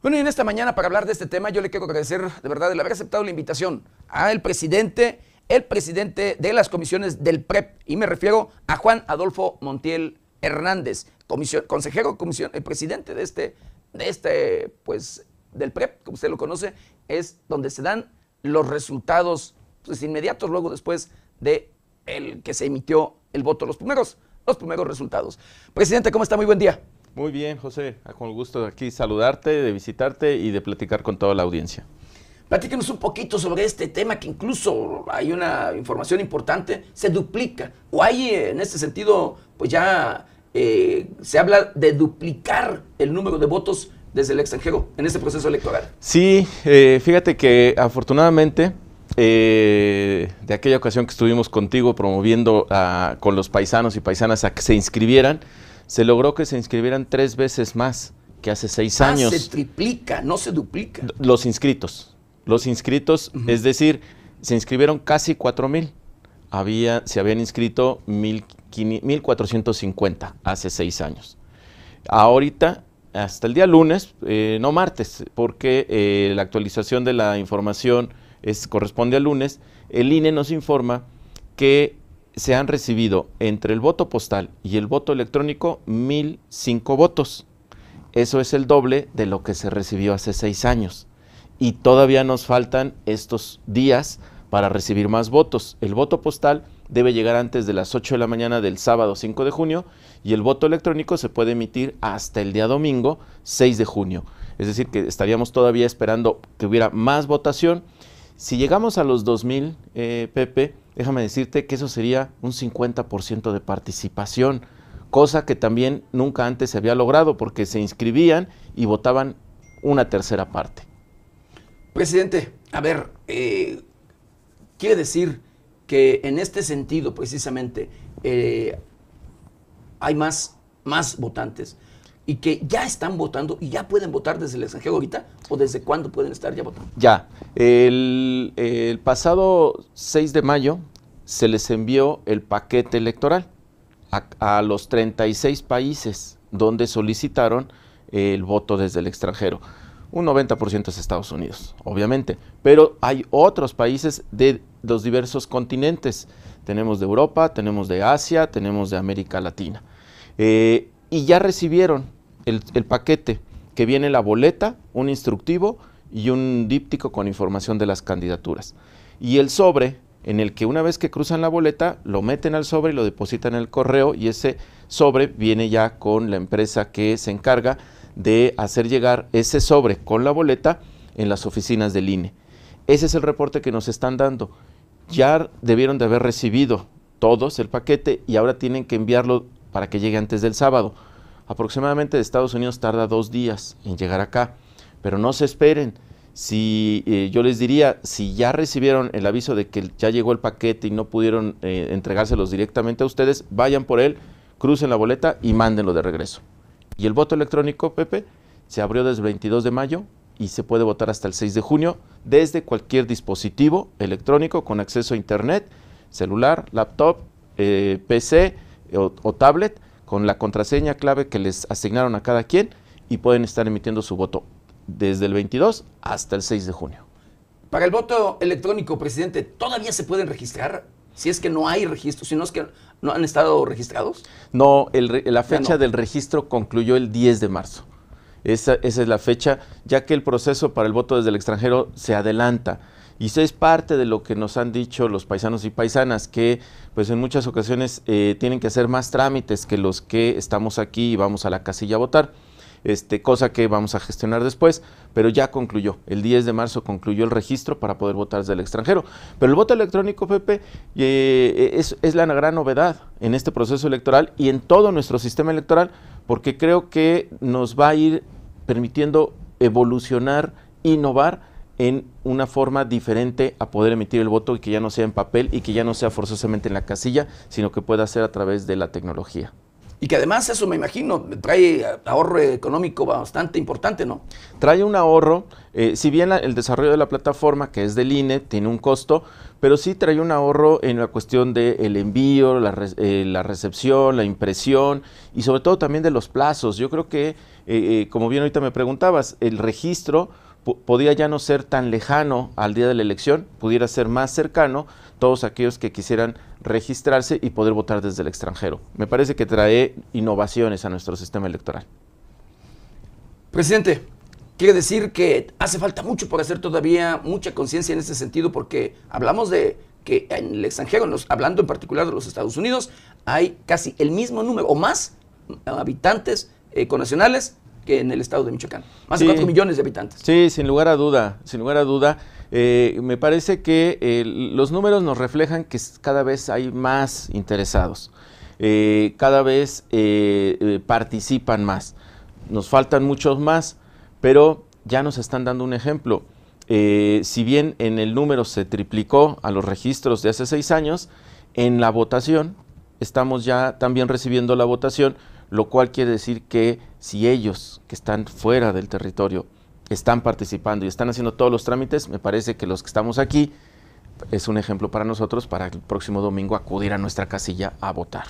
Bueno, y en esta mañana para hablar de este tema yo le quiero agradecer de verdad el haber aceptado la invitación al presidente, el presidente de las comisiones del PREP, e y me refiero a Juan Adolfo Montiel Hernández, comisión, consejero, comisión, el eh, presidente de este, de este, pues, del PREP, e como usted lo conoce, es donde se dan los resultados pues, inmediatos luego después de el que se emitió el voto, los primeros, los primeros resultados. Presidente, ¿cómo está? Muy buen día. Muy bien, José, ah, con gusto de aquí saludarte, de visitarte y de platicar con toda la audiencia. Platíquenos un poquito sobre este tema que incluso hay una información importante, se duplica, o hay eh, en este sentido, pues ya eh, se habla de duplicar el número de votos desde el extranjero en este proceso electoral. Sí, eh, fíjate que afortunadamente de aquella ocasión que estuvimos contigo promoviendo ah, con los paisanos y paisanas a que se inscribieran, se logró que se inscribieran tres veces más que hace seis ah, años. Se triplica, no se duplica. Los inscritos. Los inscritos, es decir, se inscribieron casi cuatro mil. Había, se habían inscrito 1.450 hace seis años. Ahorita, hasta el día lunes, eh, no martes, porque eh, la actualización de la información es, corresponde al lunes, el INE nos informa que se han recibido entre el voto postal y el voto electrónico 1.005 votos. Eso es el doble de lo que se recibió hace seis años. Y todavía nos faltan estos días para recibir más votos. El voto postal debe llegar antes de las 8 de la mañana del sábado 5 de junio y el voto electrónico se puede emitir hasta el día domingo 6 de junio. Es decir, que estaríamos todavía esperando que hubiera más votación. Si llegamos a los 2.000, eh, Pepe, déjame decirte que eso sería un 50% de participación, cosa que también nunca antes se había logrado porque se inscribían y votaban una tercera parte. Presidente, a ver, eh, quiere decir que en este sentido precisamente eh, hay más votantes y que ya están votando y ya pueden votar desde el extranjero ahorita o desde cuándo pueden estar ya votando? Ya, el, pasado 6 de mayo se les envió el paquete electoral a, los 36 países donde solicitaron el voto desde el extranjero. Un 90% es Estados Unidos, obviamente, pero hay otros países de los diversos continentes. Tenemos de Europa, tenemos de Asia, tenemos de América Latina. Eh, y ya recibieron el, paquete que viene la boleta, un instructivo y un díptico con información de las candidaturas. Y el sobre en el que una vez que cruzan la boleta, lo meten al sobre y lo depositan en el correo y ese sobre viene ya con la empresa que se encarga de hacer llegar ese sobre con la boleta en las oficinas del INE. Ese es el reporte que nos están dando. Ya debieron de haber recibido todos el paquete y ahora tienen que enviarlo para que llegue antes del sábado aproximadamente de Estados Unidos tarda dos días en llegar acá. Pero no se esperen. Si eh, yo les diría, si ya recibieron el aviso de que ya llegó el paquete y no pudieron eh, entregárselos directamente a ustedes, vayan por él, crucen la boleta y mándenlo de regreso. Y el voto electrónico, Pepe, se abrió desde el 22 de mayo y se puede votar hasta el 6 de junio desde cualquier dispositivo electrónico con acceso a Internet, celular, laptop, eh, PC o tablet con la contraseña clave que les asignaron a cada quien y pueden estar emitiendo su voto desde el 22 hasta el 6 de junio. Para el voto electrónico, presidente, ¿todavía se pueden registrar? Si es que no hay registro, si no es que no han estado registrados. No, la fecha del registro concluyó el 10 de marzo. esa es la fecha, ya que el proceso para el voto desde el extranjero se adelanta. Y eso es parte de lo que nos han dicho los paisanos y paisanas, que pues en muchas ocasiones eh, tienen que hacer más trámites que los que estamos aquí y vamos a la casilla a votar. Este, cosa que vamos a gestionar después, pero ya concluyó. El 10 de marzo concluyó el registro para poder votar desde el extranjero. Pero el voto electrónico, Pepe, eh, eh, es, es, la gran novedad en este proceso electoral y en todo nuestro sistema electoral, porque creo que nos va a ir permitiendo evolucionar, innovar en una forma diferente a poder emitir el voto y que ya no sea en papel y que ya no sea forzosamente en la casilla, sino que pueda ser a través de la tecnología. Y que además eso me imagino trae ahorro económico bastante importante, ¿no? Trae un ahorro, eh, si bien el desarrollo de la plataforma, que es del INE, tiene un costo, pero sí trae un ahorro en la cuestión del envío, la, eh, recepción, la impresión y sobre todo también de los plazos. Yo creo que, eh, como bien ahorita me preguntabas, el registro podía ya no ser tan lejano al día de la elección, pudiera ser más cercano todos aquellos que quisieran registrarse y poder votar desde el extranjero. Me parece que trae innovaciones a nuestro sistema electoral. Presidente, quiere decir que hace falta mucho por hacer todavía, mucha conciencia en ese sentido, porque hablamos de que en el extranjero, hablando en particular de los Estados Unidos, hay casi el mismo número o más habitantes eh, con nacionales que en el estado de Michoacán. Más de 4 millones de habitantes. Sí, sin lugar a duda, sin lugar a duda. Eh, me parece que eh, los números nos reflejan que cada vez hay más interesados, eh, cada vez participan más. Nos faltan muchos más, pero ya nos están dando un ejemplo. si bien en el número se triplicó a los registros de hace seis años, en la votación estamos ya también recibiendo la votación lo cual quiere decir que si ellos que están fuera del territorio están participando y están haciendo todos los trámites, me parece que los que estamos aquí es un ejemplo para nosotros para el próximo domingo acudir a nuestra casilla a votar.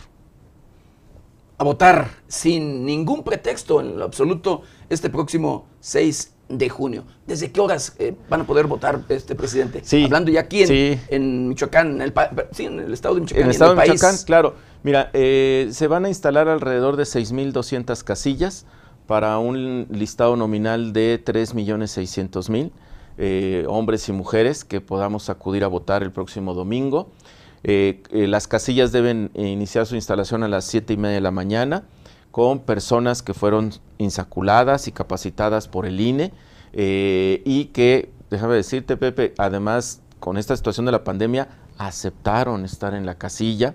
A votar sin ningún pretexto en lo absoluto este próximo 6 de junio. ¿Desde qué horas eh, van a poder votar este presidente? Hablando ya aquí en, Michoacán, en el, estado de Michoacán. En el país. claro. Mira, eh, se van a instalar alrededor de 6.200 casillas para un listado nominal de 3.600.000 eh, hombres y mujeres que podamos acudir a votar el próximo domingo. Eh, las casillas deben iniciar su instalación a las 7 y media de la mañana con personas que fueron insaculadas y capacitadas por el INE y que, déjame decirte Pepe, además con esta situación de la pandemia aceptaron estar en la casilla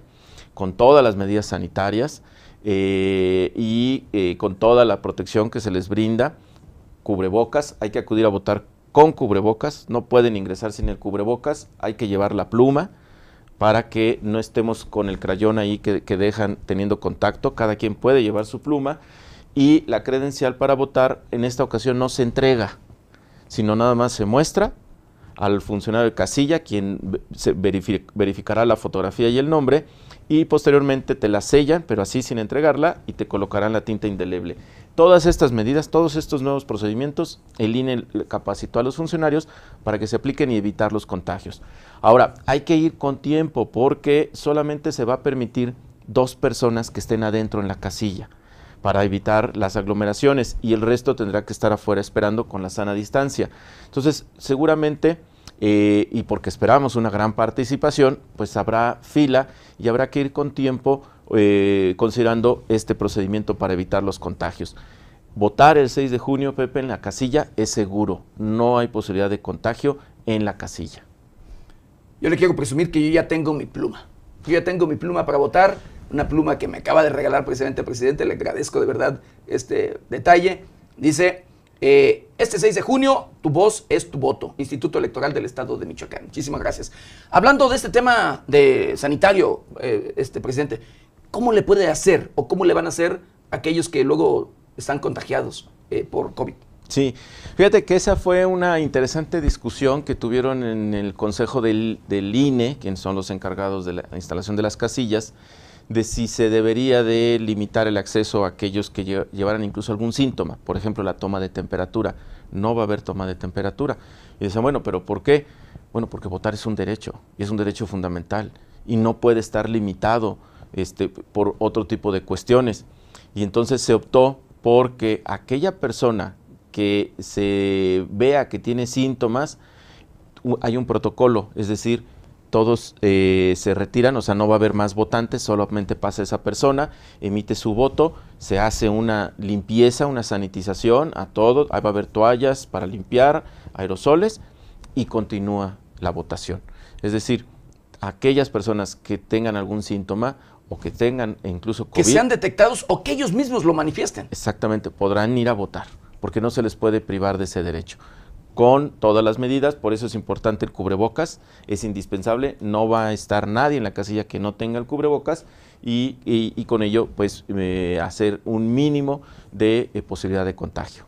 con todas las medidas sanitarias eh, y eh, con toda la protección que se les brinda, cubrebocas, hay que acudir a votar con cubrebocas, no pueden ingresar sin el cubrebocas, hay que llevar la pluma para que no estemos con el crayón ahí que, dejan teniendo contacto, cada quien puede llevar su pluma y la credencial para votar en esta ocasión no se entrega, sino nada más se muestra al funcionario de casilla, quien se verificará la fotografía y el nombre, y posteriormente te la sellan, pero así sin entregarla, y te colocarán la tinta indeleble. Todas estas medidas, todos estos nuevos procedimientos, el INE capacitó a los funcionarios para que se apliquen y evitar los contagios. Ahora, hay que ir con tiempo porque solamente se va a permitir dos personas que estén adentro en la casilla para evitar las aglomeraciones y el resto tendrá que estar afuera esperando con la sana distancia. Entonces, seguramente eh, y porque esperamos una gran participación, pues habrá fila y habrá que ir con tiempo eh, considerando este procedimiento para evitar los contagios. Votar el 6 de junio, Pepe, en la casilla es seguro, no hay posibilidad de contagio en la casilla. Yo le quiero presumir que yo ya tengo mi pluma. Yo ya tengo mi pluma para votar, una pluma que me acaba de regalar precisamente el presidente, le agradezco de verdad este detalle. Dice, eh, este 6 de junio, tu voz es tu voto. Instituto Electoral del Estado de Michoacán. Muchísimas gracias. Hablando de este tema de sanitario, eh, este presidente, ¿cómo le puede hacer o cómo le van a hacer aquellos que luego están contagiados eh, por COVID? Sí, fíjate que esa fue una interesante discusión que tuvieron en el Consejo del, del INE, quienes son los encargados de la instalación de las casillas, de si se debería de limitar el acceso a aquellos que llevaran incluso algún síntoma, por ejemplo la toma de temperatura. No va a haber toma de temperatura. Y dicen, bueno, pero ¿por qué? Bueno, porque votar es un derecho y es un derecho fundamental y no puede estar limitado este, por otro tipo de cuestiones. Y entonces se optó porque aquella persona que se vea que tiene síntomas, hay un protocolo, es decir, todos eh, se retiran, o sea, no va a haber más votantes, solamente pasa esa persona, emite su voto, se hace una limpieza, una sanitización a todos, ahí va a haber toallas para limpiar, aerosoles, y continúa la votación. Es decir, aquellas personas que tengan algún síntoma o que tengan incluso Que sean detectados o que ellos mismos lo manifiesten. Exactamente, podrán ir a votar, porque no se les puede privar de ese derecho con todas las medidas, por eso es importante el cubrebocas, es indispensable, no va a estar nadie en la casilla que no tenga el cubrebocas y, y, con ello pues eh, hacer un mínimo de eh, posibilidad de contagio.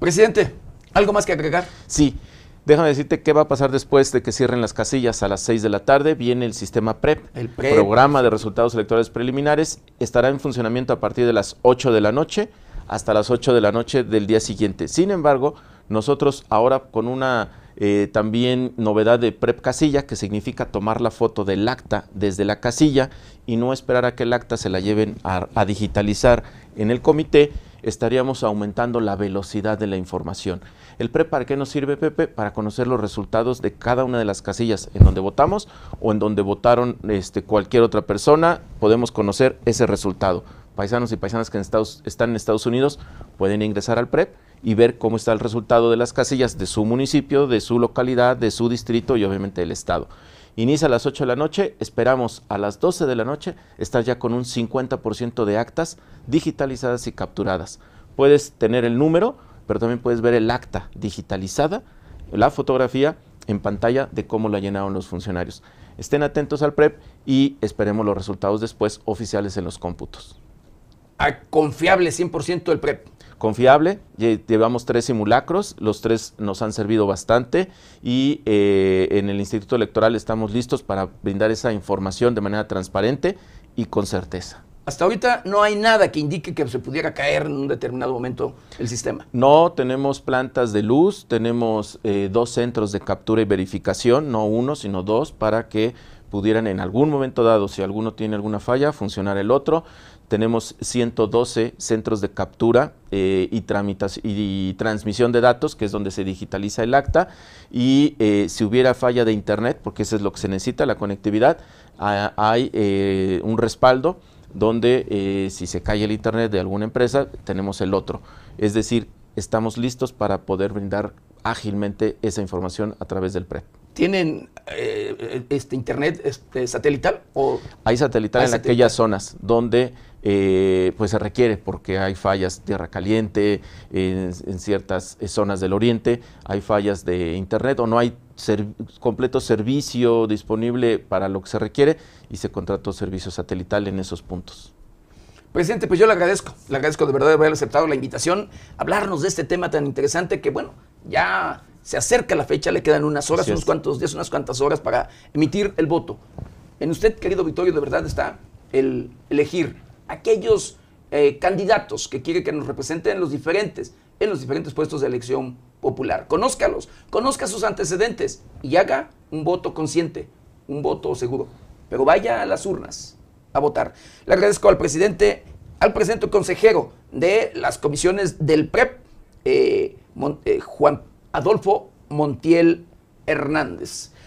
Presidente, ¿algo más que agregar? Sí, Déjame decirte qué va a pasar después de que cierren las casillas a las 6 de la tarde. Viene el sistema PREP, el Programa de Resultados Electorales Preliminares. Estará en funcionamiento a partir de las 8 de la noche hasta las 8 de la noche del día siguiente. Sin embargo, nosotros ahora con una eh, también novedad de prep casilla, que significa tomar la foto del acta desde la casilla y no esperar a que el acta se la lleven a, digitalizar en el comité, estaríamos aumentando la velocidad de la información. ¿El PREP para qué nos sirve, Pepe? Para conocer los resultados de cada una de las casillas en donde votamos o en donde votaron este, cualquier otra persona, podemos conocer ese resultado. Paisanos y paisanas que en Estados, están en Estados Unidos pueden ingresar al PREP y ver cómo está el resultado de las casillas de su municipio, de su localidad, de su distrito y obviamente del estado. Inicia a las 8 de la noche, esperamos a las 12 de la noche estar ya con un 50% de actas digitalizadas y capturadas. Puedes tener el número, pero también puedes ver el acta digitalizada, la fotografía en pantalla de cómo la llenaron los funcionarios. Estén atentos al PREP y esperemos los resultados después oficiales en los cómputos. A ah, confiable 100% el PREP confiable. Llevamos tres simulacros, los tres nos han servido bastante y eh, en el Instituto Electoral estamos listos para brindar esa información de manera transparente y con certeza. Hasta ahorita no hay nada que indique que se pudiera caer en un determinado momento el sistema. No, tenemos plantas de luz, tenemos eh, dos centros de captura y verificación, no uno, sino dos, para que pudieran en algún momento dado, si alguno tiene alguna falla, funcionar el otro tenemos 112 centros de captura eh, y, y, transmisión de datos, que es donde se digitaliza el acta, y eh, si hubiera falla de internet, porque eso es lo que se necesita, la conectividad, ah, hay eh, un respaldo donde eh, si se cae el internet de alguna empresa, tenemos el otro. Es decir, estamos listos para poder brindar ágilmente esa información a través del PREP. E ¿Tienen este internet este, satelital? O? Hay satelital en aquellas zonas donde eh, pues se requiere porque hay fallas de tierra caliente en, ciertas zonas del oriente, hay fallas de internet o no hay completo servicio disponible para lo que se requiere y se contrató servicio satelital en esos puntos. Presidente, pues yo le agradezco, le agradezco de verdad haber aceptado la invitación, hablarnos de este tema tan interesante que bueno, ya se acerca la fecha, le quedan unas horas, unos cuantos días, unas cuantas horas para emitir el voto. En usted, querido Victorio de verdad está el elegir aquellos eh, candidatos que quiere que nos representen en los diferentes, en los diferentes puestos de elección popular. Conózcalos, conozca sus antecedentes y haga un voto consciente, un voto seguro. Pero vaya a las urnas a votar. Le agradezco al presidente, al presidente consejero de las comisiones del PREP, eh, eh, Juan Adolfo Montiel Hernández.